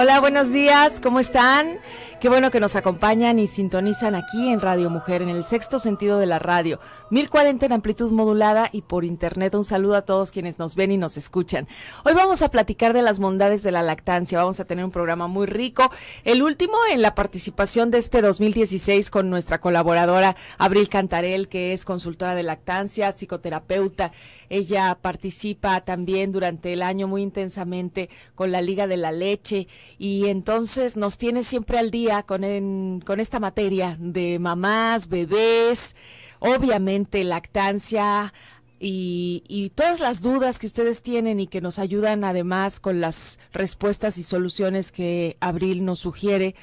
Hola, buenos días, ¿cómo están? Qué bueno que nos acompañan y sintonizan aquí en Radio Mujer, en el sexto sentido de la radio, 1040 en amplitud modulada y por internet. Un saludo a todos quienes nos ven y nos escuchan. Hoy vamos a platicar de las bondades de la lactancia. Vamos a tener un programa muy rico, el último en la participación de este 2016 con nuestra colaboradora Abril Cantarel, que es consultora de lactancia, psicoterapeuta. Ella participa también durante el año muy intensamente con la Liga de la Leche y entonces nos tiene siempre al día con, esta materia de mamás, bebés, obviamente lactancia, y, todas las dudas que ustedes tienen y que nos ayudan además con las respuestas y soluciones que Abril nos sugiere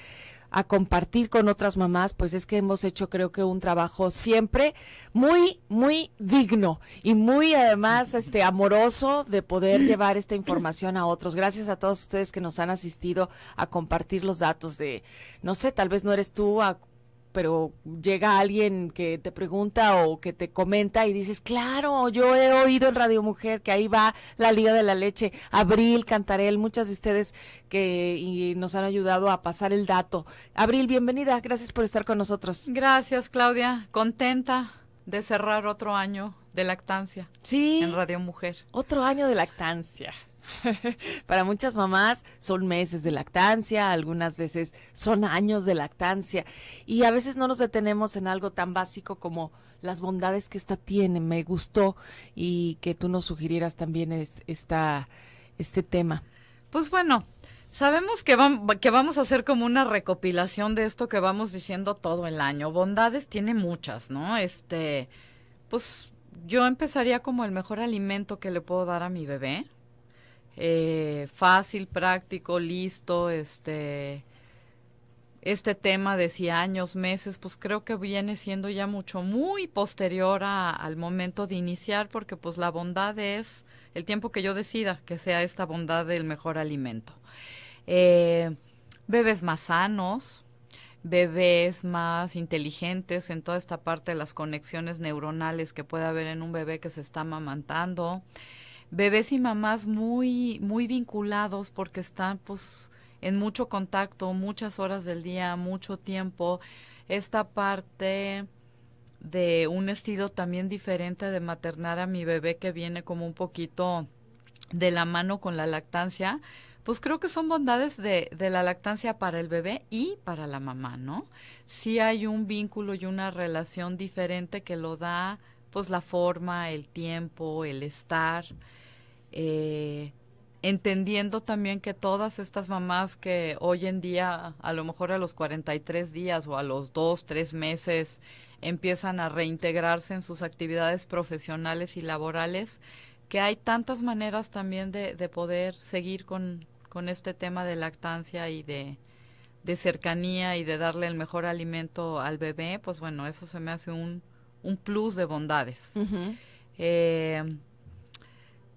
a compartir con otras mamás, pues es que hemos hecho creo que un trabajo siempre muy, muy digno y muy además este amoroso de poder llevar esta información a otros. Gracias a todos ustedes que nos han asistido a compartir los datos de, no sé, tal vez no eres tú, a pero llega alguien que te pregunta o que te comenta y dices, claro, yo he oído en Radio Mujer que ahí va la Liga de la Leche, Abril, Cantarel, muchas de ustedes que nos han ayudado a pasar el dato. Abril, bienvenida, gracias por estar con nosotros. Gracias, Claudia, contenta de cerrar otro año de lactancia. Sí. En Radio Mujer. Otro año de lactancia. Para muchas mamás son meses de lactancia, algunas veces son años de lactancia y a veces no nos detenemos en algo tan básico como las bondades que esta tiene. Me gustó y que tú nos sugirieras también esta, este tema. Pues bueno, Sabemos que, que, vamos a hacer como una recopilación de esto que vamos diciendo todo el año. Bondades tiene muchas, ¿no? Este, pues yo empezaría como el mejor alimento que le puedo dar a mi bebé eh, fácil, práctico, listo, este, este tema de si años, meses, pues creo que viene siendo ya mucho, muy posterior a, al momento de iniciar, porque pues la bondad es el tiempo que yo decida que sea esta bondad del mejor alimento. Eh, bebés más sanos, bebés más inteligentes en toda esta parte de las conexiones neuronales que puede haber en un bebé que se está mamantando bebés y mamás muy, muy vinculados porque están pues en mucho contacto, muchas horas del día, mucho tiempo. Esta parte de un estilo también diferente de maternar a mi bebé que viene como un poquito de la mano con la lactancia, pues creo que son bondades de, de, la lactancia para el bebé y para la mamá, ¿no? Sí hay un vínculo y una relación diferente que lo da pues la forma, el tiempo, el estar, eh, entendiendo también que todas estas mamás que hoy en día, a lo mejor a los 43 días o a los 2, 3 meses, empiezan a reintegrarse en sus actividades profesionales y laborales, que hay tantas maneras también de, poder seguir con, este tema de lactancia y de cercanía y de darle el mejor alimento al bebé, pues bueno, eso se me hace un, un plus de bondades. Eh,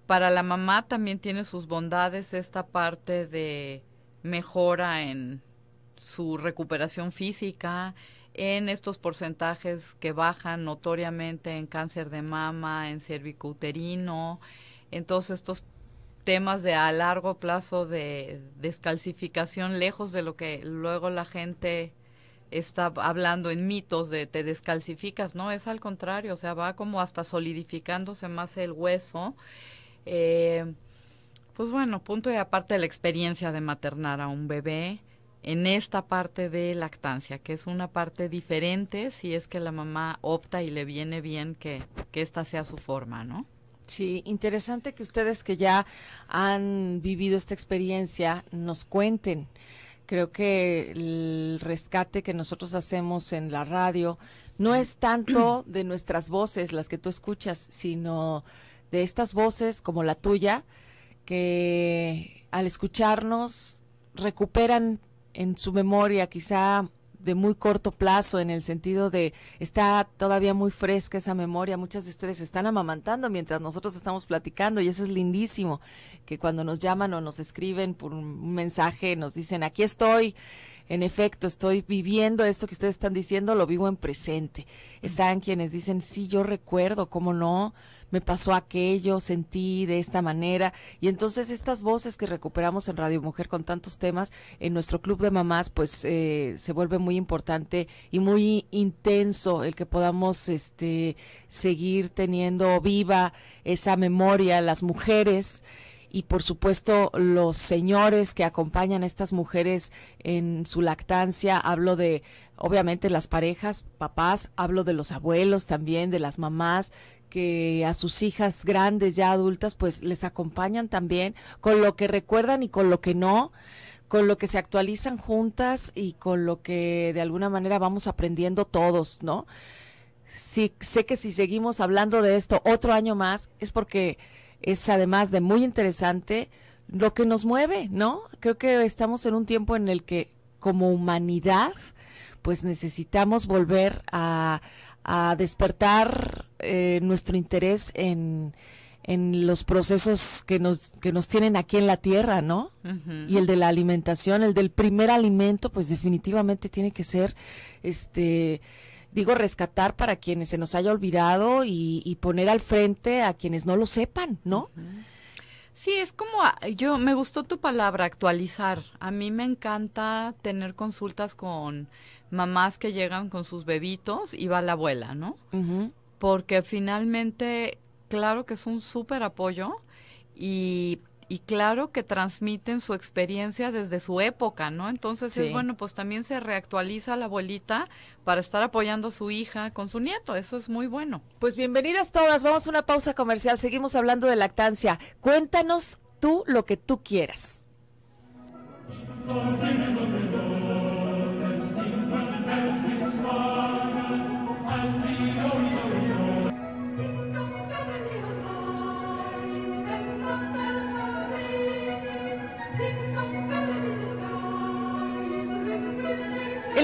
para la mamá también tiene sus bondades esta parte de mejora en su recuperación física, en estos porcentajes que bajan notoriamente en cáncer de mama, en cervicouterino, en todos estos temas de a largo plazo de descalcificación, lejos de lo que luego la gente está hablando en mitos de te descalcificas, no, es al contrario, o sea, va como hasta solidificándose más el hueso. Eh, pues bueno, punto y aparte de la experiencia de maternar a un bebé en esta parte de lactancia, que es una parte diferente si es que la mamá opta y le viene bien que, que esta sea su forma, ¿no? Sí, interesante que ustedes que ya han vivido esta experiencia nos cuenten. Creo que el rescate que nosotros hacemos en la radio no es tanto de nuestras voces, las que tú escuchas, sino de estas voces como la tuya, que al escucharnos recuperan en su memoria quizá de muy corto plazo en el sentido de está todavía muy fresca esa memoria. Muchas de ustedes están amamantando mientras nosotros estamos platicando y eso es lindísimo, que cuando nos llaman o nos escriben por un mensaje nos dicen, aquí estoy. En efecto, estoy viviendo esto que ustedes están diciendo, lo vivo en presente. Están quienes dicen, sí, yo recuerdo, ¿cómo no? me pasó aquello, sentí de esta manera. Y entonces estas voces que recuperamos en Radio Mujer con tantos temas, en nuestro club de mamás, pues eh, se vuelve muy importante y muy intenso el que podamos este, seguir teniendo viva esa memoria, las mujeres y por supuesto los señores que acompañan a estas mujeres en su lactancia. Hablo de, obviamente, las parejas, papás, hablo de los abuelos también, de las mamás que a sus hijas grandes, ya adultas, pues les acompañan también con lo que recuerdan y con lo que no, con lo que se actualizan juntas y con lo que de alguna manera vamos aprendiendo todos, ¿no? sé que si seguimos hablando de esto otro año más es porque es además de muy interesante lo que nos mueve, ¿no? Creo que estamos en un tiempo en el que como humanidad pues necesitamos volver a, a despertar eh, nuestro interés en, los procesos que nos, que nos tienen aquí en la tierra, ¿no? Y el de la alimentación, el del primer alimento, pues definitivamente tiene que ser, este, digo, rescatar para quienes se nos haya olvidado y, poner al frente a quienes no lo sepan, ¿no? Sí, es como, ah, yo me gustó tu palabra, actualizar. A mí me encanta tener consultas con mamás que llegan con sus bebitos y va la abuela, ¿no? Porque finalmente, claro que es un súper apoyo y y claro que transmiten su experiencia desde su época, ¿no? Entonces es bueno, pues también se reactualiza la abuelita para estar apoyando a su hija con su nieto, eso es muy bueno. Pues bienvenidas todas, vamos a una pausa comercial, seguimos hablando de lactancia. Cuéntanos tú lo que tú quieras.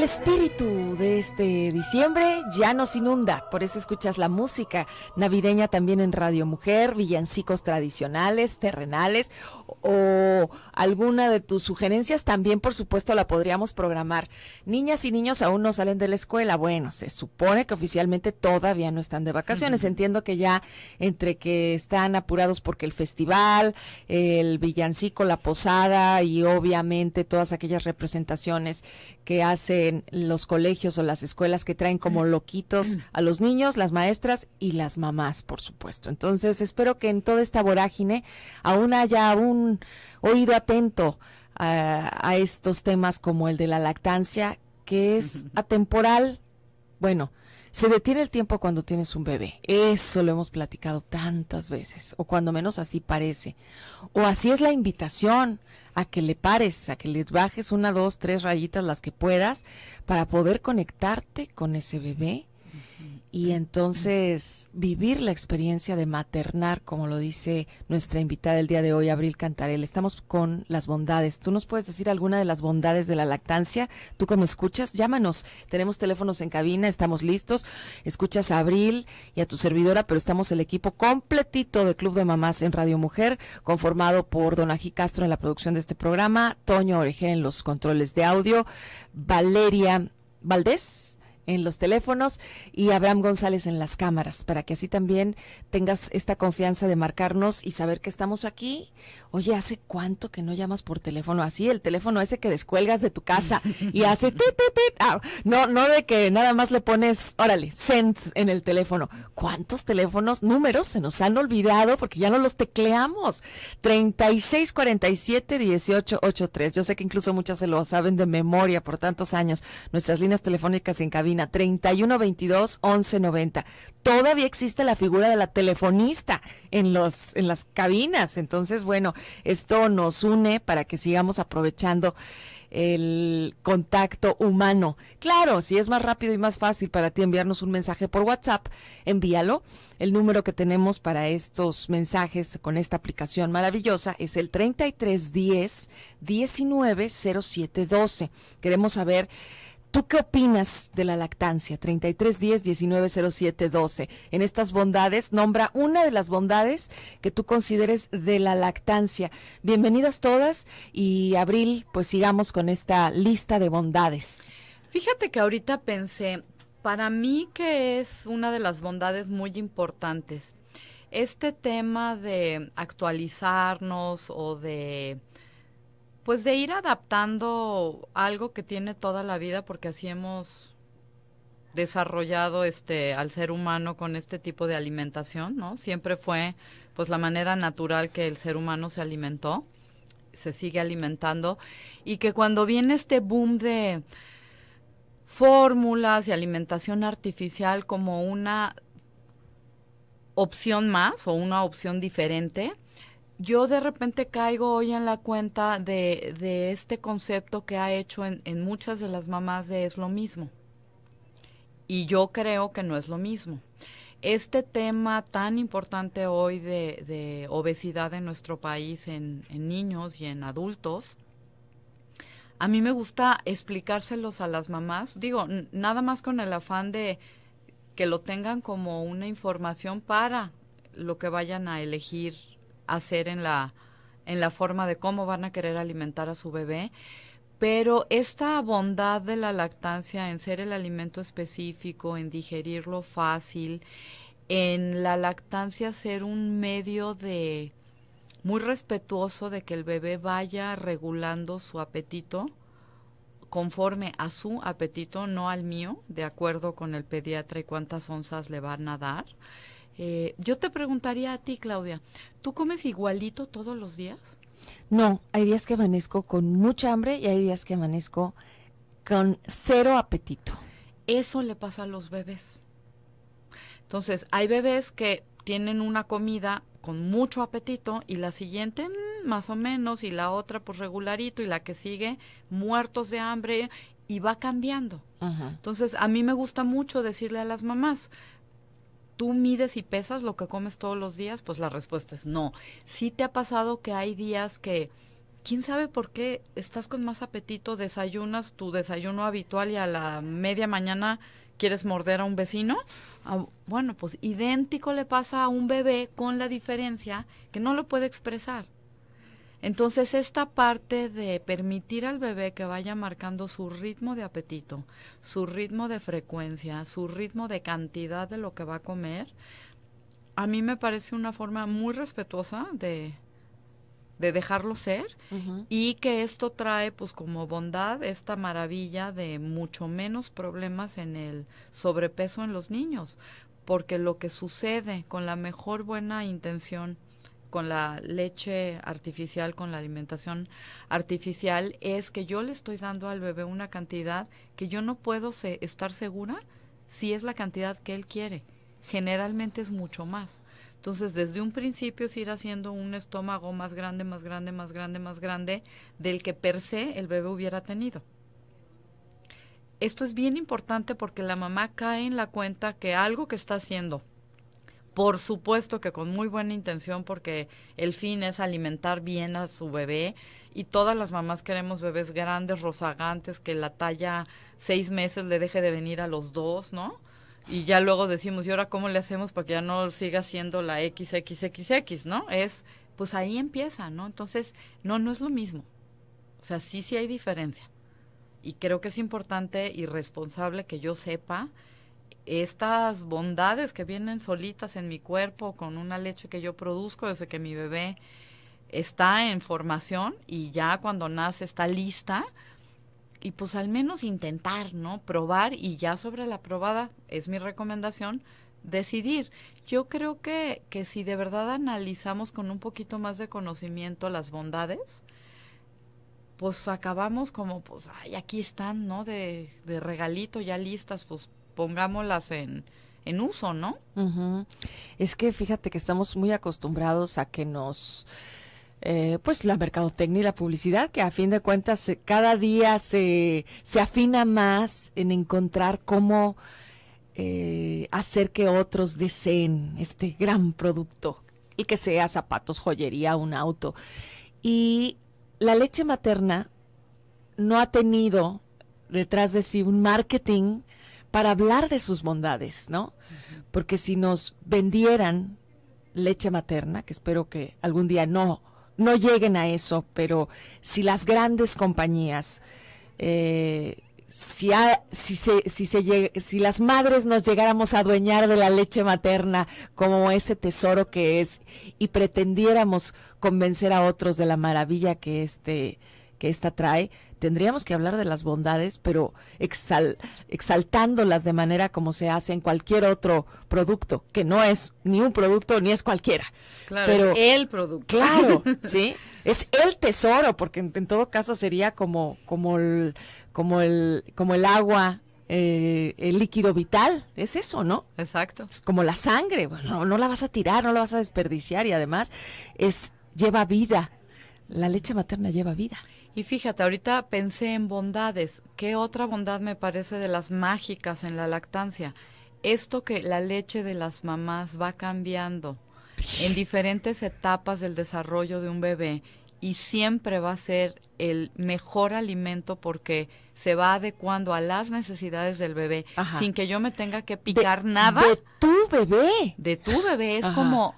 espíritu de este diciembre ya nos inunda, por eso escuchas la música navideña también en Radio Mujer, villancicos tradicionales, terrenales o alguna de tus sugerencias, también por supuesto la podríamos programar. Niñas y niños aún no salen de la escuela. Bueno, se supone que oficialmente todavía no están de vacaciones. Entiendo que ya entre que están apurados porque el festival, el villancico, la posada y obviamente todas aquellas representaciones que hacen los colegios o las escuelas que traen como loquitos a los niños, las maestras y las mamás, por supuesto. Entonces, espero que en toda esta vorágine aún haya un oído atento a, estos temas como el de la lactancia, que es atemporal. Bueno, se detiene el tiempo cuando tienes un bebé. Eso lo hemos platicado tantas veces, o cuando menos así parece. O así es la invitación a que le pares, a que le bajes una, dos, tres rayitas las que puedas para poder conectarte con ese bebé y entonces vivir la experiencia de maternar, como lo dice nuestra invitada del día de hoy, Abril Cantarel. Estamos con las bondades. ¿Tú nos puedes decir alguna de las bondades de la lactancia? Tú cómo escuchas, llámanos. Tenemos teléfonos en cabina, estamos listos. Escuchas a Abril y a tu servidora, pero estamos el equipo completito de Club de Mamás en Radio Mujer, conformado por Donají Castro en la producción de este programa, Toño Orejera en los controles de audio, Valeria Valdés en los teléfonos y Abraham González en las cámaras, para que así también tengas esta confianza de marcarnos y saber que estamos aquí. Oye, ¿hace cuánto que no llamas por teléfono? Así, el teléfono ese que descuelgas de tu casa y hace ah, no, no de que nada más le pones, órale, send en el teléfono. ¿Cuántos teléfonos, números se nos han olvidado porque ya no los tecleamos? 36 47 Yo sé que incluso muchas se lo saben de memoria por tantos años. Nuestras líneas telefónicas en cabina 22 3122-1190. Todavía existe la figura de la telefonista en, los, en las cabinas. Entonces, bueno, esto nos une para que sigamos aprovechando el contacto humano. Claro, si es más rápido y más fácil para ti enviarnos un mensaje por WhatsApp, envíalo. El número que tenemos para estos mensajes con esta aplicación maravillosa es el 3310 190712. Queremos saber ¿Tú qué opinas de la lactancia? 3310 12 En estas bondades, nombra una de las bondades que tú consideres de la lactancia. Bienvenidas todas y Abril, pues sigamos con esta lista de bondades. Fíjate que ahorita pensé, para mí que es una de las bondades muy importantes, este tema de actualizarnos o de pues de ir adaptando algo que tiene toda la vida, porque así hemos desarrollado este al ser humano con este tipo de alimentación, ¿no? Siempre fue pues la manera natural que el ser humano se alimentó, se sigue alimentando y que cuando viene este boom de fórmulas y alimentación artificial como una opción más o una opción diferente, yo de repente caigo hoy en la cuenta de, este concepto que ha hecho en, en, muchas de las mamás de es lo mismo. Y yo creo que no es lo mismo. Este tema tan importante hoy de, obesidad en nuestro país, en, en niños y en adultos, a mí me gusta explicárselos a las mamás, digo, nada más con el afán de que lo tengan como una información para lo que vayan a elegir hacer en la, en la forma de cómo van a querer alimentar a su bebé. Pero esta bondad de la lactancia en ser el alimento específico, en digerirlo fácil, en la lactancia ser un medio de muy respetuoso de que el bebé vaya regulando su apetito conforme a su apetito, no al mío, de acuerdo con el pediatra y cuántas onzas le van a dar. Eh, yo te preguntaría a ti, Claudia, ¿tú comes igualito todos los días? No, hay días que amanezco con mucha hambre y hay días que amanezco con cero apetito. Eso le pasa a los bebés. Entonces, hay bebés que tienen una comida con mucho apetito y la siguiente mm, más o menos y la otra pues regularito y la que sigue muertos de hambre y va cambiando. Entonces, a mí me gusta mucho decirle a las mamás, ¿Tú mides y pesas lo que comes todos los días? Pues la respuesta es no. Sí te ha pasado que hay días que, quién sabe por qué, estás con más apetito, desayunas tu desayuno habitual y a la media mañana quieres morder a un vecino. Ah, bueno, pues idéntico le pasa a un bebé con la diferencia que no lo puede expresar. Entonces, esta parte de permitir al bebé que vaya marcando su ritmo de apetito, su ritmo de frecuencia, su ritmo de cantidad de lo que va a comer, a mí me parece una forma muy respetuosa de, dejarlo ser y que esto trae pues como bondad esta maravilla de mucho menos problemas en el sobrepeso en los niños, porque lo que sucede con la mejor buena intención con la leche artificial, con la alimentación artificial, es que yo le estoy dando al bebé una cantidad que yo no puedo estar segura si es la cantidad que él quiere. Generalmente es mucho más. Entonces, desde un principio es ir haciendo un estómago más grande, más grande, más grande, más grande del que per se el bebé hubiera tenido. Esto es bien importante porque la mamá cae en la cuenta que algo que está haciendo por supuesto que con muy buena intención porque el fin es alimentar bien a su bebé y todas las mamás queremos bebés grandes, rozagantes, que la talla seis meses le deje de venir a los dos, ¿no? Y ya luego decimos, ¿y ahora cómo le hacemos para que ya no siga siendo la XXXX, ¿no? Es, pues ahí empieza, ¿no? Entonces, no, no es lo mismo. O sea, sí, sí hay diferencia. Y creo que es importante y responsable que yo sepa estas bondades que vienen solitas en mi cuerpo con una leche que yo produzco desde que mi bebé está en formación y ya cuando nace está lista. Y pues al menos intentar, ¿no? Probar y ya sobre la probada es mi recomendación decidir. Yo creo que, que si de verdad analizamos con un poquito más de conocimiento las bondades, pues acabamos como, pues, ay, aquí están, ¿no? De, de regalito ya listas, pues pongámoslas en, en uso, ¿no? Es que fíjate que estamos muy acostumbrados a que nos... Eh, pues la mercadotecnia y la publicidad, que a fin de cuentas eh, cada día se, afina más en encontrar cómo eh, hacer que otros deseen este gran producto, y que sea zapatos, joyería, un auto. Y la leche materna no ha tenido detrás de sí un marketing para hablar de sus bondades, ¿no? Porque si nos vendieran leche materna, que espero que algún día no, no lleguen a eso, pero si las grandes compañías, eh, si, se, si, se si las madres nos llegáramos a adueñar de la leche materna como ese tesoro que es y pretendiéramos convencer a otros de la maravilla que, este, que esta trae, tendríamos que hablar de las bondades, pero exaltándolas de manera como se hace en cualquier otro producto, que no es ni un producto ni es cualquiera. Claro, pero, es el producto. Claro, sí, es el tesoro, porque en, todo caso sería como, como el, como el, como el agua eh, el líquido vital, es eso, ¿no? Exacto. Es como la sangre, bueno, no la vas a tirar, no la vas a desperdiciar y además es lleva vida. La leche materna lleva vida. Y fíjate, ahorita pensé en bondades. ¿Qué otra bondad me parece de las mágicas en la lactancia? Esto que la leche de las mamás va cambiando en diferentes etapas del desarrollo de un bebé y siempre va a ser el mejor alimento porque se va adecuando a las necesidades del bebé sin que yo me tenga que picar nada. De tu bebé. De tu bebé. Es como,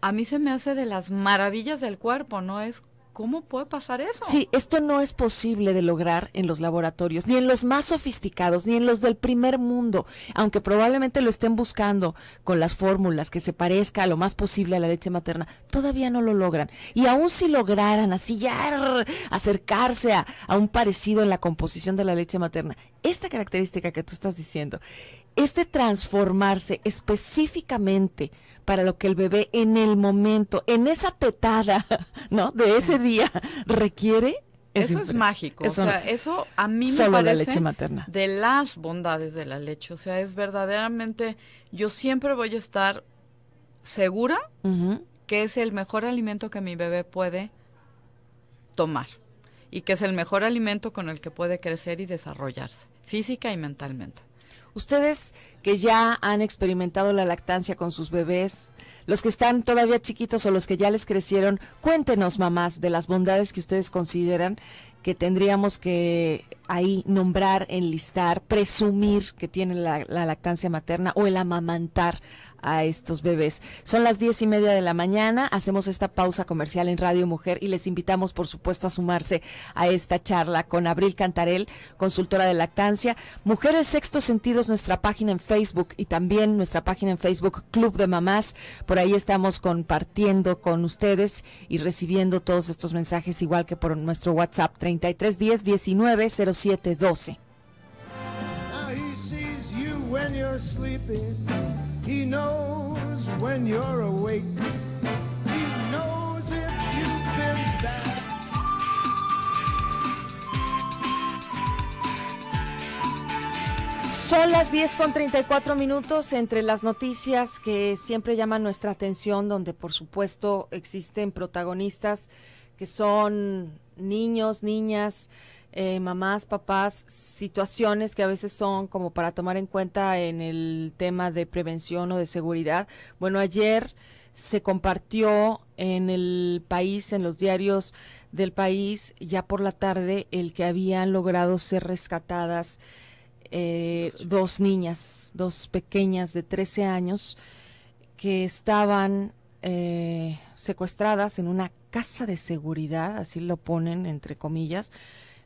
a mí se me hace de las maravillas del cuerpo, ¿no? Es ¿Cómo puede pasar eso? Sí, esto no es posible de lograr en los laboratorios, ni en los más sofisticados, ni en los del primer mundo, aunque probablemente lo estén buscando con las fórmulas que se parezca lo más posible a la leche materna, todavía no lo logran. Y aún si lograran así ya acercarse a, a un parecido en la composición de la leche materna, esta característica que tú estás diciendo, este transformarse específicamente para lo que el bebé en el momento, en esa tetada, ¿no? De ese día requiere. eso es mágico. Eso, a mí me parece la leche materna. de las bondades de la leche. O sea, es verdaderamente, yo siempre voy a estar segura que es el mejor alimento que mi bebé puede tomar y que es el mejor alimento con el que puede crecer y desarrollarse, física y mentalmente. Ustedes que ya han experimentado la lactancia con sus bebés, los que están todavía chiquitos o los que ya les crecieron, cuéntenos, mamás, de las bondades que ustedes consideran que tendríamos que ahí nombrar, enlistar, presumir que tiene la, la lactancia materna o el amamantar a estos bebés. Son las diez y media de la mañana, hacemos esta pausa comercial en Radio Mujer y les invitamos, por supuesto, a sumarse a esta charla con Abril Cantarel, consultora de lactancia. Mujeres Sentido Sentidos, nuestra página en Facebook y también nuestra página en Facebook Club de Mamás. Por ahí estamos compartiendo con ustedes y recibiendo todos estos mensajes, igual que por nuestro WhatsApp 3310 190712. 19 son las 10 con 34 minutos entre las noticias que siempre llaman nuestra atención, donde por supuesto existen protagonistas que son niños, niñas, eh, mamás, papás, situaciones que a veces son como para tomar en cuenta en el tema de prevención o de seguridad. Bueno, ayer se compartió en el país, en los diarios del país, ya por la tarde, el que habían logrado ser rescatadas eh, dos niñas, dos pequeñas de 13 años, que estaban eh, secuestradas en una casa de seguridad, así lo ponen entre comillas,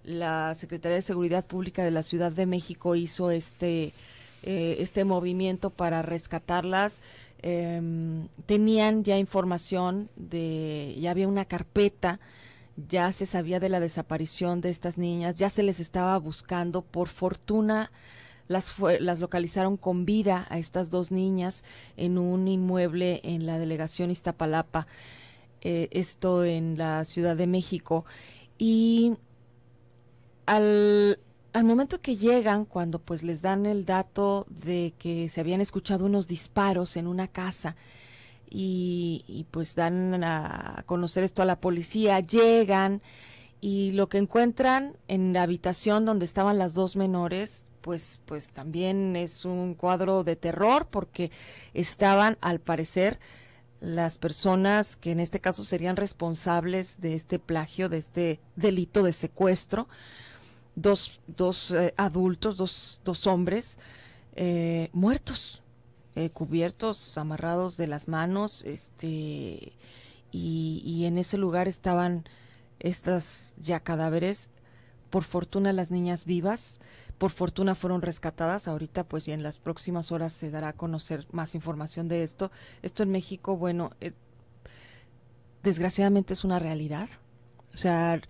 la Secretaría de Seguridad Pública de la Ciudad de México hizo este, eh, este movimiento para rescatarlas. Em, tenían ya información de, ya había una carpeta, ya se sabía de la desaparición de estas niñas, ya se les estaba buscando. Por fortuna, las, las localizaron con vida a estas dos niñas en un inmueble en la delegación Iztapalapa, eh, esto en la Ciudad de México. Y al, momento que llegan, cuando pues les dan el dato de que se habían escuchado unos disparos en una casa y, y, pues dan a conocer esto a la policía, llegan y lo que encuentran en la habitación donde estaban las dos menores, pues, pues también es un cuadro de terror porque estaban al parecer las personas que en este caso serían responsables de este plagio, de este delito de secuestro dos, dos eh, adultos, dos, hombres eh, muertos, eh, cubiertos, amarrados de las manos, este, y, y, en ese lugar estaban estas ya cadáveres. Por fortuna las niñas vivas, por fortuna fueron rescatadas. Ahorita, pues, y en las próximas horas se dará a conocer más información de esto. Esto en México, bueno, desgraciadamente es una realidad. O sea,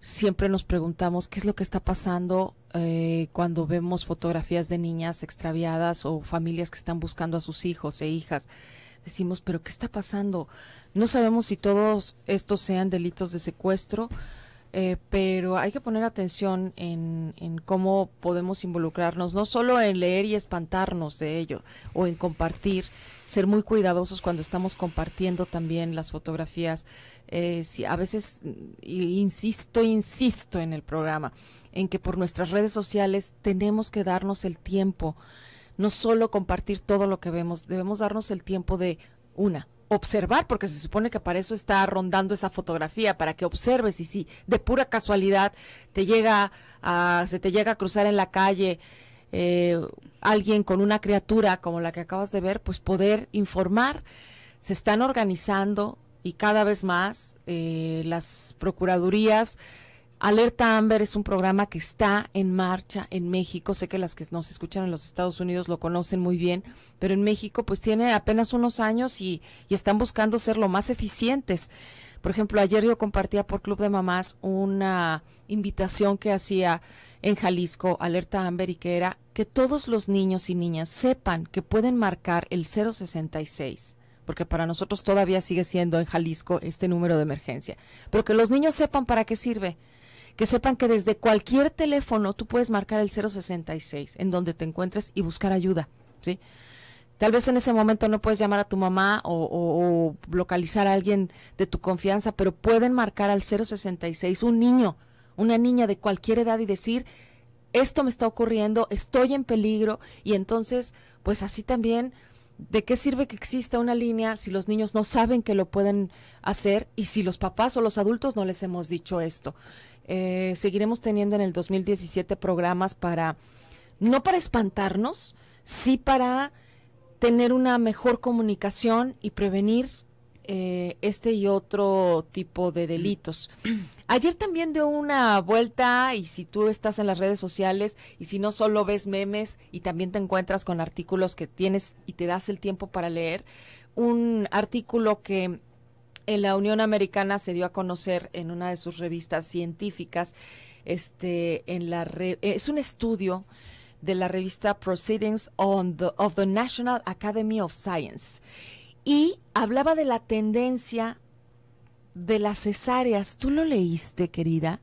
siempre nos preguntamos qué es lo que está pasando eh, cuando vemos fotografías de niñas extraviadas o familias que están buscando a sus hijos e hijas. Decimos, pero ¿qué está pasando? No sabemos si todos estos sean delitos de secuestro, eh, pero hay que poner atención en, en cómo podemos involucrarnos, no solo en leer y espantarnos de ello o en compartir, ser muy cuidadosos cuando estamos compartiendo también las fotografías eh, si a veces insisto, insisto en el programa, en que por nuestras redes sociales tenemos que darnos el tiempo, no solo compartir todo lo que vemos, debemos darnos el tiempo de una, observar, porque se supone que para eso está rondando esa fotografía, para que observes y si de pura casualidad te llega a, se te llega a cruzar en la calle eh, alguien con una criatura como la que acabas de ver, pues poder informar. Se están organizando, y cada vez más eh, las procuradurías. Alerta Amber es un programa que está en marcha en México. Sé que las que nos escuchan en los Estados Unidos lo conocen muy bien, pero en México pues tiene apenas unos años y, y están buscando ser lo más eficientes. Por ejemplo, ayer yo compartía por Club de Mamás una invitación que hacía en Jalisco, Alerta Amber, y que era que todos los niños y niñas sepan que pueden marcar el 066 porque para nosotros todavía sigue siendo en Jalisco este número de emergencia, pero que los niños sepan para qué sirve, que sepan que desde cualquier teléfono tú puedes marcar el 066 en donde te encuentres y buscar ayuda, ¿sí? Tal vez en ese momento no puedes llamar a tu mamá o, localizar a alguien de tu confianza, pero pueden marcar al 066 un niño, una niña de cualquier edad y decir, esto me está ocurriendo, estoy en peligro y entonces, pues así también ¿De qué sirve que exista una línea si los niños no saben que lo pueden hacer y si los papás o los adultos no les hemos dicho esto? Eh, seguiremos teniendo en el 2017 programas para, no para espantarnos, sí para tener una mejor comunicación y prevenir eh, este y otro tipo de delitos. Ayer también dio una vuelta y si tú estás en las redes sociales y si no solo ves memes y también te encuentras con artículos que tienes y te das el tiempo para leer, un artículo que en la Unión Americana se dio a conocer en una de sus revistas científicas, este, en la eh, es un estudio de la revista Proceedings on the, of the National Academy of Science y hablaba de la tendencia de las cesáreas. ¿Tú lo leíste, querida?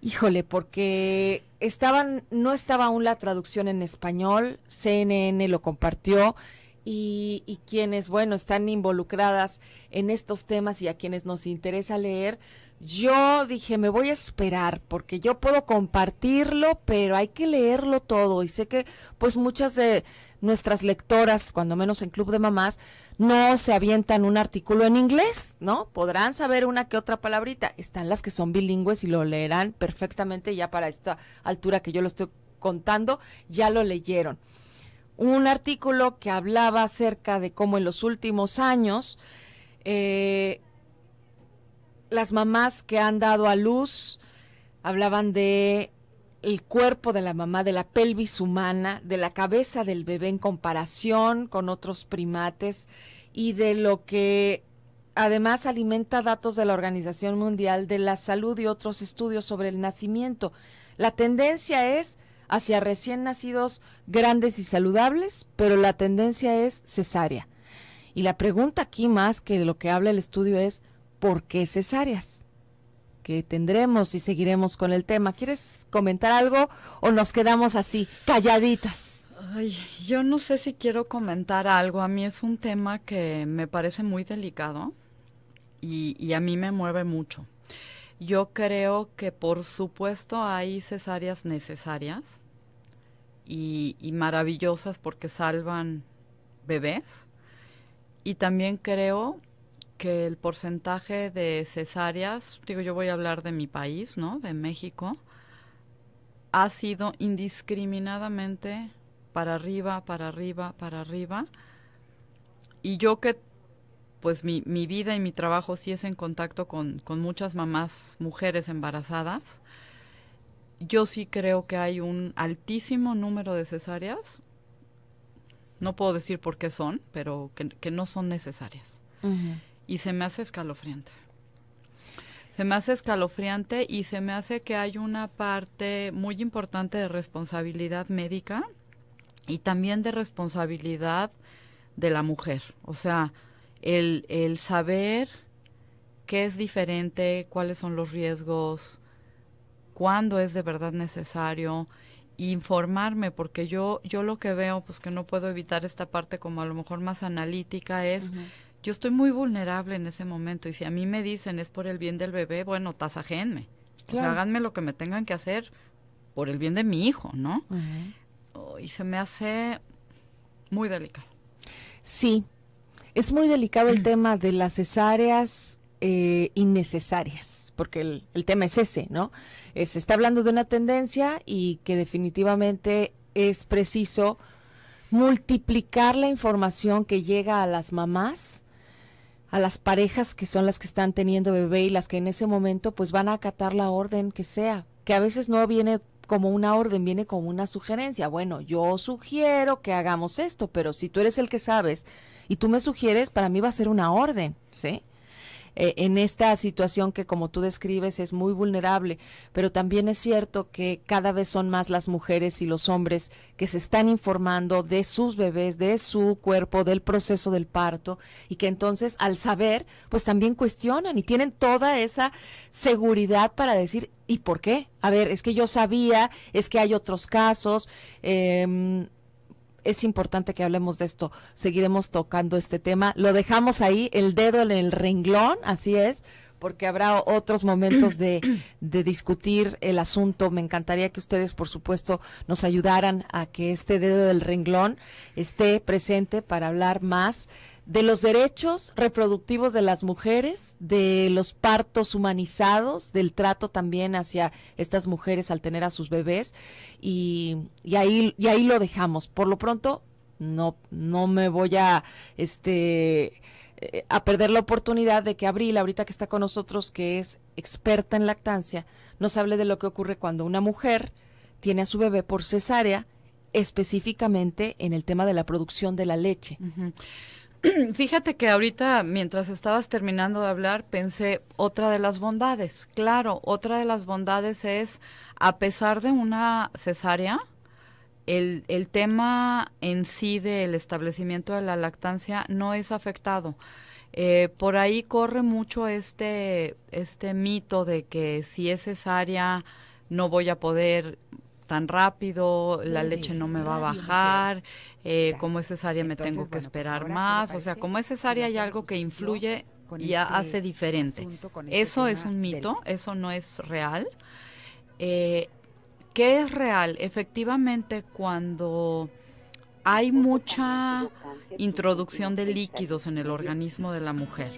Híjole, porque estaban, no estaba aún la traducción en español, CNN lo compartió y, y, quienes, bueno, están involucradas en estos temas y a quienes nos interesa leer, yo dije, me voy a esperar porque yo puedo compartirlo, pero hay que leerlo todo y sé que pues muchas de, nuestras lectoras, cuando menos en Club de Mamás, no se avientan un artículo en inglés, ¿no? Podrán saber una que otra palabrita. Están las que son bilingües y lo leerán perfectamente ya para esta altura que yo lo estoy contando, ya lo leyeron. Un artículo que hablaba acerca de cómo en los últimos años eh, las mamás que han dado a luz hablaban de el cuerpo de la mamá, de la pelvis humana, de la cabeza del bebé en comparación con otros primates y de lo que además alimenta datos de la Organización Mundial de la Salud y otros estudios sobre el nacimiento. La tendencia es hacia recién nacidos grandes y saludables, pero la tendencia es cesárea. Y la pregunta aquí más que lo que habla el estudio es, ¿por qué cesáreas? que tendremos y seguiremos con el tema. ¿Quieres comentar algo o nos quedamos así, calladitas? Ay, yo no sé si quiero comentar algo. A mí es un tema que me parece muy delicado y, a mí me mueve mucho. Yo creo que por supuesto hay cesáreas necesarias y, y maravillosas porque salvan bebés. Y también creo que el porcentaje de cesáreas, digo yo voy a hablar de mi país, ¿no? De México, ha sido indiscriminadamente para arriba, para arriba, para arriba. Y yo que, pues mi, vida y mi trabajo sí es en contacto con, muchas mamás, mujeres embarazadas, yo sí creo que hay un altísimo número de cesáreas. No puedo decir por qué son, pero que, no son necesarias y se me hace escalofriante. Se me hace escalofriante y se me hace que hay una parte muy importante de responsabilidad médica y también de responsabilidad de la mujer. O sea, el, el saber qué es diferente, cuáles son los riesgos, cuándo es de verdad necesario, informarme, porque yo, yo lo que veo, pues que no puedo evitar esta parte como a lo mejor más analítica, es yo estoy muy vulnerable en ese momento y si a mí me dicen es por el bien del bebé, bueno, tasajenme. háganme lo que me tengan que hacer por el bien de mi hijo, ¿no? y se me hace muy delicado. Sí, es muy delicado el tema de las cesáreas eh, innecesarias, porque el, tema es ese, ¿no? Eh, se está hablando de una tendencia y que definitivamente es preciso multiplicar la información que llega a las mamás a las parejas que son las que están teniendo bebé y las que en ese momento pues van a acatar la orden que sea, que a veces no viene como una orden, viene como una sugerencia. Bueno, yo sugiero que hagamos esto, pero si tú eres el que sabes y tú me sugieres, para mí va a ser una orden, ¿sí? Eh, en esta situación que como tú describes es muy vulnerable, pero también es cierto que cada vez son más las mujeres y los hombres que se están informando de sus bebés, de su cuerpo, del proceso del parto y que entonces al saber pues también cuestionan y tienen toda esa seguridad para decir ¿y por qué? A ver, es que yo sabía, es que hay otros casos. Eh, es importante que hablemos de esto. Seguiremos tocando este tema. Lo dejamos ahí, el dedo en el renglón, así es, porque habrá otros momentos de, de, discutir el asunto. Me encantaría que ustedes, por supuesto, nos ayudaran a que este dedo del renglón esté presente para hablar más de los derechos reproductivos de las mujeres, de los partos humanizados, del trato también hacia estas mujeres al tener a sus bebés. Y, ahí, ahí lo dejamos. Por lo pronto, no, no me voy a este eh, a perder la oportunidad de que Abril, ahorita que está con nosotros, que es experta en lactancia, nos hable de lo que ocurre cuando una mujer tiene a su bebé por cesárea, específicamente en el tema de la producción de la leche. Fíjate que ahorita, mientras estabas terminando de hablar, pensé otra de las bondades. Claro, otra de las bondades es, a pesar de una cesárea, el, tema en sí del establecimiento de la lactancia no es afectado. Eh, por ahí corre mucho este, este mito de que si es cesárea no voy a poder tan rápido, la leche no me va a bajar, eh, como es cesárea me tengo que pues, esperar más, o sea, como es cesárea hay algo que influye y este hace diferente. Este eso es un mito, eso no es real. Eh, ¿Qué es real? Efectivamente, cuando hay mucha introducción de líquidos en el organismo de la mujer,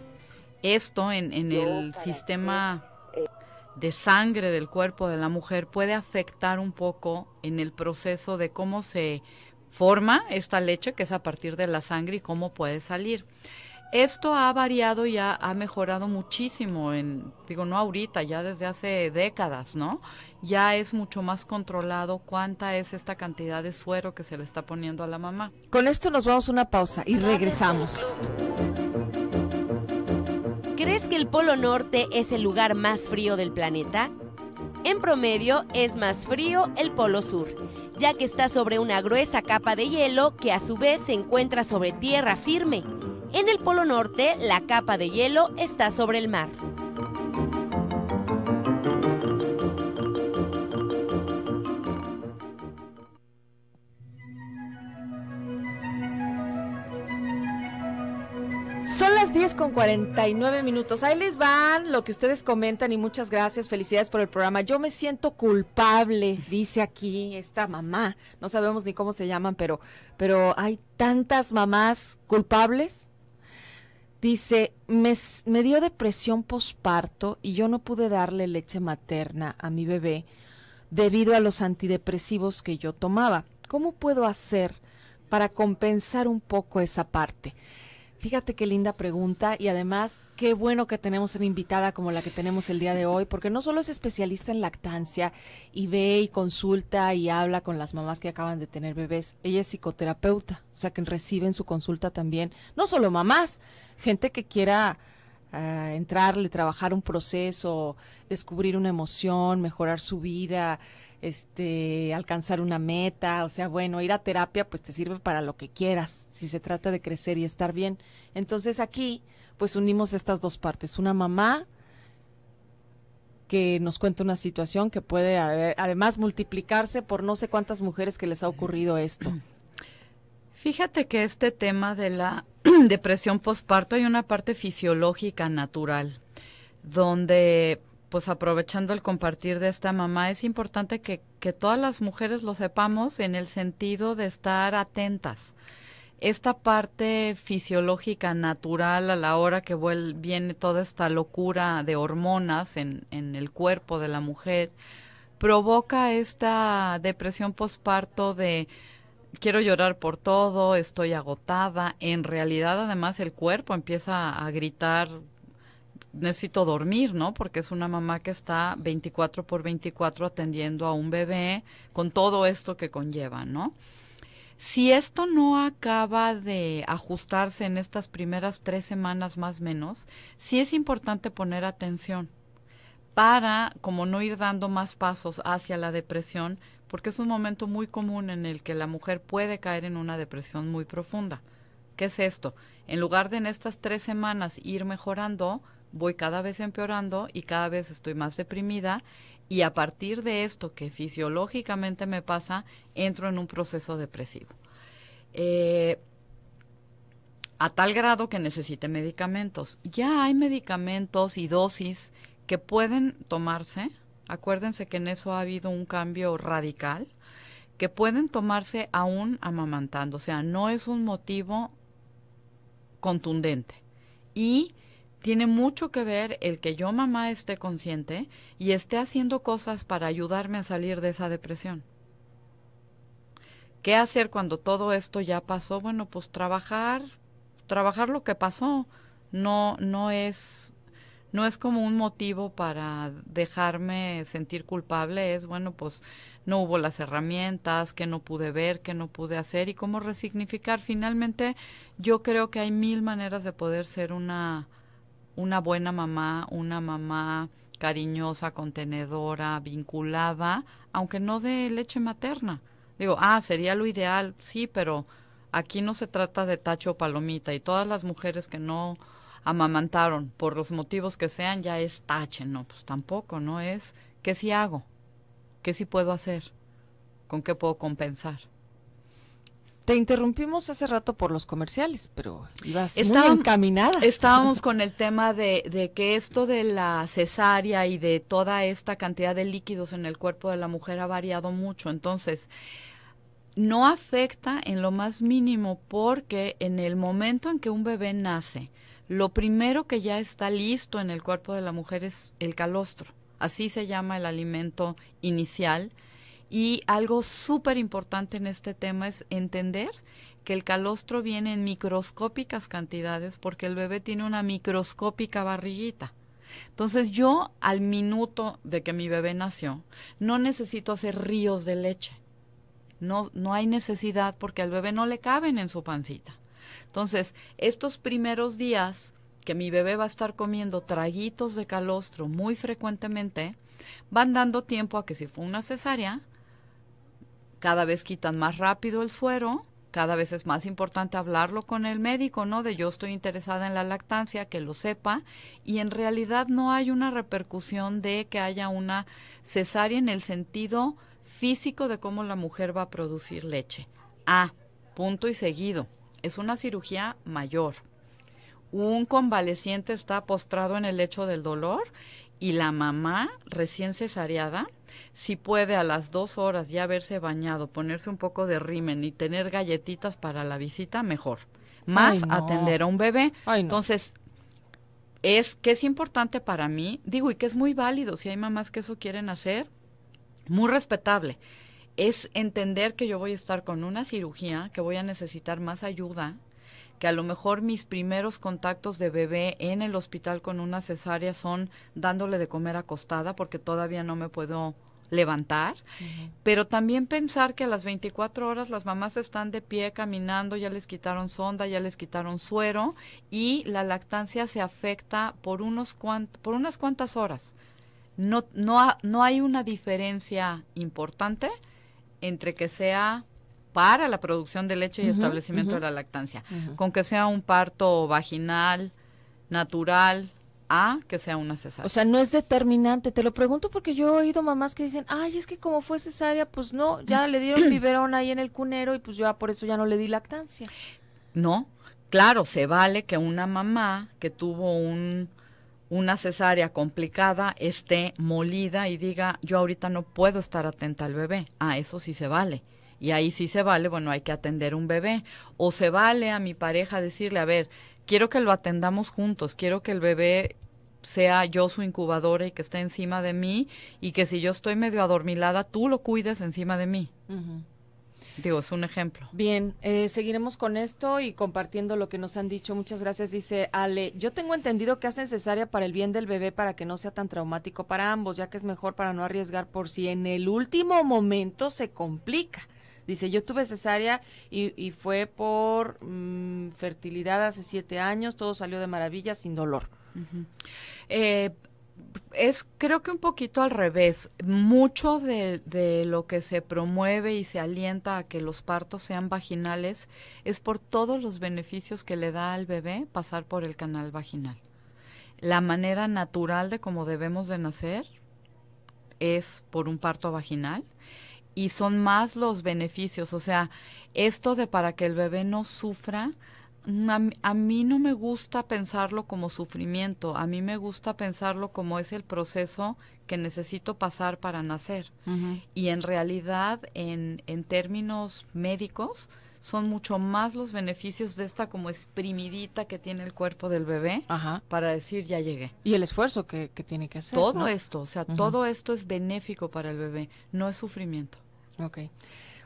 esto en el sistema de sangre del cuerpo de la mujer puede afectar un poco en el proceso de cómo se forma esta leche, que es a partir de la sangre, y cómo puede salir. Esto ha variado y ha, mejorado muchísimo, en, digo, no ahorita, ya desde hace décadas, ¿no? Ya es mucho más controlado cuánta es esta cantidad de suero que se le está poniendo a la mamá. Con esto nos vamos a una pausa y regresamos. ¿Crees que el Polo Norte es el lugar más frío del planeta? En promedio es más frío el Polo Sur, ya que está sobre una gruesa capa de hielo que a su vez se encuentra sobre tierra firme. En el Polo Norte, la capa de hielo está sobre el mar. con 49 minutos. Ahí les van lo que ustedes comentan y muchas gracias. Felicidades por el programa. Yo me siento culpable, dice aquí esta mamá. No sabemos ni cómo se llaman, pero, pero hay tantas mamás culpables. Dice, me, me dio depresión posparto y yo no pude darle leche materna a mi bebé debido a los antidepresivos que yo tomaba. ¿Cómo puedo hacer para compensar un poco esa parte? Fíjate qué linda pregunta y además qué bueno que tenemos una invitada como la que tenemos el día de hoy, porque no solo es especialista en lactancia y ve y consulta y habla con las mamás que acaban de tener bebés, ella es psicoterapeuta, o sea que reciben su consulta también, no solo mamás, gente que quiera ah, entrarle, trabajar un proceso, descubrir una emoción, mejorar su vida, este, alcanzar una meta, o sea, bueno, ir a terapia pues te sirve para lo que quieras, si se trata de crecer y estar bien. Entonces aquí pues unimos estas dos partes, una mamá que nos cuenta una situación que puede además multiplicarse por no sé cuántas mujeres que les ha ocurrido esto. Fíjate que este tema de la depresión postparto hay una parte fisiológica natural, donde pues aprovechando el compartir de esta mamá, es importante que, que todas las mujeres lo sepamos en el sentido de estar atentas esta parte fisiológica natural a la hora que viene toda esta locura de hormonas en, en, el cuerpo de la mujer, provoca esta depresión posparto de quiero llorar por todo, estoy agotada. En realidad además el cuerpo empieza a gritar necesito dormir, ¿no? Porque es una mamá que está 24 por 24 atendiendo a un bebé con todo esto que conlleva, ¿no? Si esto no acaba de ajustarse en estas primeras tres semanas más menos, sí es importante poner atención para como no ir dando más pasos hacia la depresión, porque es un momento muy común en el que la mujer puede caer en una depresión muy profunda. ¿Qué es esto? En lugar de en estas tres semanas ir mejorando, voy cada vez empeorando y cada vez estoy más deprimida y a partir de esto que fisiológicamente me pasa, entro en un proceso depresivo. Eh, a tal grado que necesite medicamentos. Ya hay medicamentos y dosis que pueden tomarse. Acuérdense que en eso ha habido un cambio radical que pueden tomarse aún amamantando, o sea, no es un motivo contundente. Y tiene mucho que ver el que yo mamá esté consciente y esté haciendo cosas para ayudarme a salir de esa depresión. ¿Qué hacer cuando todo esto ya pasó? Bueno, pues trabajar, trabajar lo que pasó. No, no es, no es como un motivo para dejarme sentir culpable. Es bueno, pues no hubo las herramientas, que no pude ver, que no pude hacer y cómo resignificar. Finalmente, yo creo que hay mil maneras de poder ser una una buena mamá, una mamá cariñosa, contenedora, vinculada, aunque no de leche materna. Digo, ah, sería lo ideal, sí, pero aquí no se trata de tacho o palomita y todas las mujeres que no amamantaron por los motivos que sean ya es tache, no, pues tampoco, no es qué si hago, qué si puedo hacer, con qué puedo compensar. Te interrumpimos hace rato por los comerciales, pero ibas muy encaminada. Estábamos con el tema de, de, que esto de la cesárea y de toda esta cantidad de líquidos en el cuerpo de la mujer ha variado mucho. Entonces, no afecta en lo más mínimo porque en el momento en que un bebé nace, lo primero que ya está listo en el cuerpo de la mujer es el calostro. Así se llama el alimento inicial y algo súper importante en este tema es entender que el calostro viene en microscópicas cantidades porque el bebé tiene una microscópica barriguita. Entonces yo al minuto de que mi bebé nació no necesito hacer ríos de leche. No, no hay necesidad porque al bebé no le caben en su pancita. Entonces, estos primeros días que mi bebé va a estar comiendo traguitos de calostro muy frecuentemente, van dando tiempo a que si fue una cesárea, cada vez quitan más rápido el suero, cada vez es más importante hablarlo con el médico, ¿no? De yo estoy interesada en la lactancia, que lo sepa, y en realidad no hay una repercusión de que haya una cesárea en el sentido físico de cómo la mujer va a producir leche. Ah, punto y seguido. Es una cirugía mayor. Un convaleciente está postrado en el lecho del dolor y la mamá recién cesareada si puede a las dos horas ya haberse bañado, ponerse un poco de rimen y tener galletitas para la visita, mejor. Más atender a un bebé. Entonces, es que es importante para mí, digo, y que es muy válido, si hay mamás que eso quieren hacer, muy respetable. Es entender que yo voy a estar con una cirugía, que voy a necesitar más ayuda que a lo mejor mis primeros contactos de bebé en el hospital con una cesárea son dándole de comer acostada porque todavía no me puedo levantar, pero también pensar que a las 24 horas las mamás están de pie caminando, ya les quitaron sonda, ya les quitaron suero y la lactancia se afecta por, unos por unas cuantas horas. No, no, no hay una diferencia importante entre que sea para la producción de leche y establecimiento de la lactancia, con que sea un parto vaginal, natural, a que sea una cesárea. O sea, no es determinante. Te lo pregunto porque yo he oído mamás que dicen, ay, es que como fue cesárea, pues no, ya le dieron biberón ahí en el cunero y pues yo por eso ya no le di lactancia. No, claro, se vale que una mamá que tuvo un, una cesárea complicada esté molida y diga, yo ahorita no puedo estar atenta al bebé. Ah, eso sí se vale. Y ahí sí se vale, bueno, hay que atender un bebé. O se vale a mi pareja decirle, a ver, quiero que lo atendamos juntos, quiero que el bebé sea yo su incubadora y que esté encima de mí y que si yo estoy medio adormilada, tú lo cuides encima de mí. Digo, es un ejemplo. Bien, eh, seguiremos con esto y compartiendo lo que nos han dicho. Muchas gracias, dice Ale. Yo tengo entendido que es necesaria para el bien del bebé para que no sea tan traumático para ambos, ya que es mejor para no arriesgar por si en el último momento se complica. Dice, yo tuve cesárea y, fue por mm, fertilidad hace siete años, todo salió de maravilla sin dolor. Eh, es creo que un poquito al revés. Mucho de, de, lo que se promueve y se alienta a que los partos sean vaginales es por todos los beneficios que le da al bebé pasar por el canal vaginal. La manera natural de cómo debemos de nacer es por un parto vaginal y son más los beneficios. O sea, esto de para que el bebé no sufra, mm, a, mí no me gusta pensarlo como sufrimiento, a mí me gusta pensarlo como es el proceso que necesito pasar para nacer. Y en realidad, en, en términos médicos, son mucho más los beneficios de esta como exprimidita que tiene el cuerpo del bebé para decir ya llegué. Y el esfuerzo que, que tiene que hacer. Todo esto, o sea, todo esto es benéfico para el bebé, no es sufrimiento. Ok.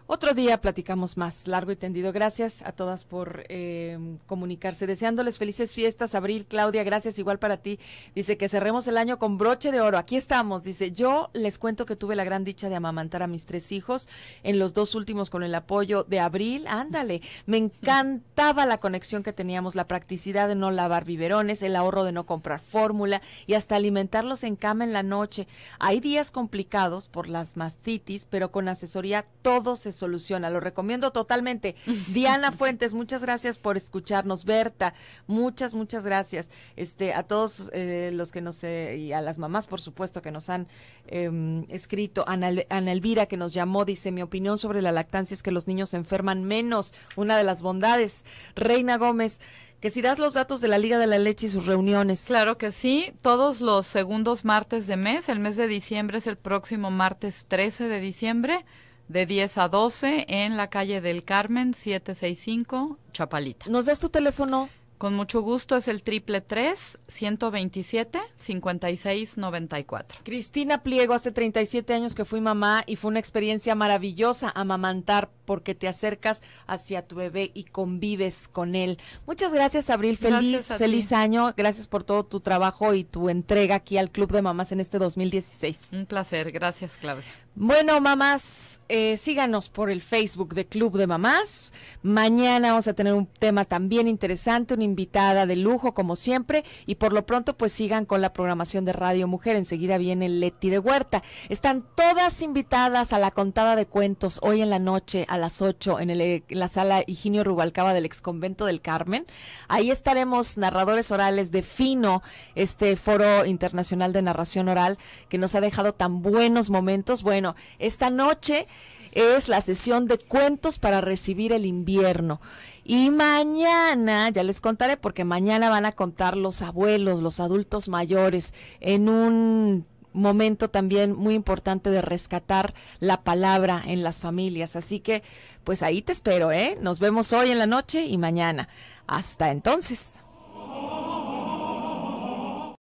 Otro día platicamos más largo y tendido. Gracias a todas por eh, comunicarse. Deseándoles felices fiestas. Abril, Claudia, gracias igual para ti. Dice que cerremos el año con broche de oro. Aquí estamos. Dice, yo les cuento que tuve la gran dicha de amamantar a mis tres hijos en los dos últimos con el apoyo de Abril. Ándale, me encantaba la conexión que teníamos, la practicidad de no lavar biberones, el ahorro de no comprar fórmula y hasta alimentarlos en cama en la noche. Hay días complicados por las mastitis, pero con asesoría todo se soluciona. Lo recomiendo totalmente. Diana Fuentes, muchas gracias por escucharnos. Berta, muchas, muchas gracias. Este, a todos eh, los que nos, sé eh, y a las mamás, por supuesto, que nos han em, escrito. Ana, Ana Elvira, que nos llamó, dice, mi opinión sobre la lactancia es que los niños se enferman menos. Una de las bondades. Reina Gómez, que si das los datos de la Liga de la Leche y sus reuniones. Claro que sí, todos los segundos martes de mes, el mes de diciembre es el próximo martes 13 de diciembre de 10 a 12 en la calle del Carmen 765 Chapalita. ¿Nos das tu teléfono? Con mucho gusto es el triple 3 127 56 94. Cristina Pliego, hace 37 años que fui mamá y fue una experiencia maravillosa amamantar porque te acercas hacia tu bebé y convives con él. Muchas gracias, Abril. Feliz, feliz año. Gracias por todo tu trabajo y tu entrega aquí al Club de Mamás en este 2016. Un placer. Gracias, Claudia. Bueno, mamás, eh, síganos por el Facebook de Club de Mamás. Mañana vamos a tener un tema también interesante, una invitada de lujo, como siempre. Y por lo pronto, pues sigan con la programación de Radio Mujer. Enseguida viene Leti de Huerta. Están todas invitadas a la contada de cuentos hoy en la noche a las 8 en, eh, la sala Higinio Rubalcaba del Exconvento del Carmen. Ahí estaremos narradores orales de Fino, este foro internacional de narración oral que nos ha dejado tan buenos momentos. Bueno, esta noche es la sesión de cuentos para recibir el invierno. Y mañana, ya les contaré, porque mañana van a contar los abuelos, los adultos mayores, en un momento también muy importante de rescatar la palabra en las familias. Así que, pues ahí te espero, ¿eh? Nos vemos hoy en la noche y mañana. Hasta entonces.